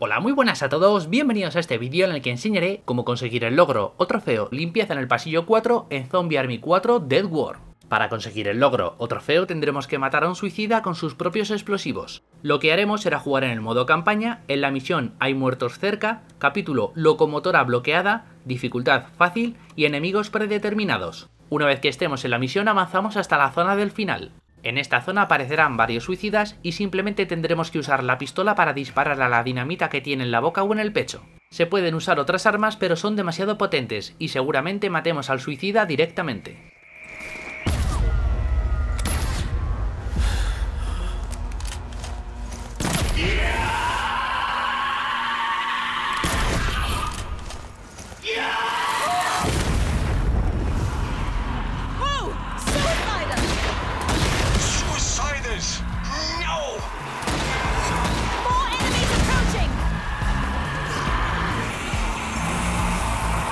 Hola, muy buenas a todos, bienvenidos a este vídeo en el que enseñaré cómo conseguir el logro o trofeo limpieza en el pasillo 4 en Zombie Army 4 Dead War. Para conseguir el logro o trofeo tendremos que matar a un suicida con sus propios explosivos. Lo que haremos será jugar en el modo campaña, en la misión Hay muertos cerca, capítulo Locomotora bloqueada, dificultad fácil y enemigos predeterminados. Una vez que estemos en la misión avanzamos hasta la zona del final. En esta zona aparecerán varios suicidas y simplemente tendremos que usar la pistola para disparar a la dinamita que tiene en la boca o en el pecho. Se pueden usar otras armas pero son demasiado potentes y seguramente matemos al suicida directamente.